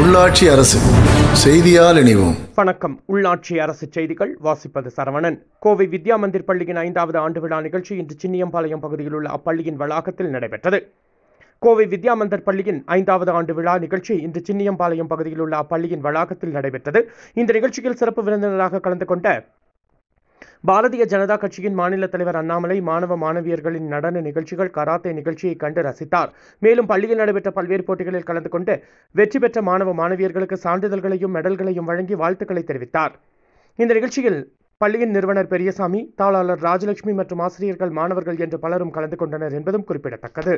உள்ளாட்சி அரசு செய்தியால் இணைவோம் வணக்கம் உள்ளாட்சி அரசு செய்திகள் வாசிப்பது சரவணன் கோவை வித்யா மந்திர் பள்ளியின் ஐந்தாவது ஆண்டு விழா நிகழ்ச்சி இன்று சின்னியம்பாளையம் பகுதியில் உள்ள அப்பள்ளியின் வளாகத்தில் நடைபெற்றது கோவை வித்யா மந்தர் பள்ளியின் ஐந்தாவது ஆண்டு விழா நிகழ்ச்சி இன்று சின்னியம்பாளையம் பகுதியில் உள்ள அப்பள்ளியின் வளாகத்தில் நடைபெற்றது இந்த நிகழ்ச்சியில் சிறப்பு விருந்தினராக கலந்து கொண்ட பாரதிய ஜனதா கட்சியின் மாநில தலைவர் அண்ணாமலை மாணவ மாணவியர்களின் நடன நிகழ்ச்சிகள் கராத்தே நிகழ்ச்சியை கண்டு ரசித்தார் மேலும் பள்ளியில் நடைபெற்ற பல்வேறு போட்டிகளில் கலந்து கொண்டு வெற்றி பெற்ற மாணவ மாணவியர்களுக்கு சான்றிதழ்களையும் மெடல்களையும் வழங்கி வாழ்த்துக்களை தெரிவித்தார் இந்த நிகழ்ச்சியில் பள்ளியின் நிறுவனர் பெரியசாமி தாளாளர் ராஜலட்சுமி மற்றும் ஆசிரியர்கள் மாணவர்கள் என்று பலரும் கலந்து கொண்டனர் என்பதும் குறிப்பிடத்தக்கது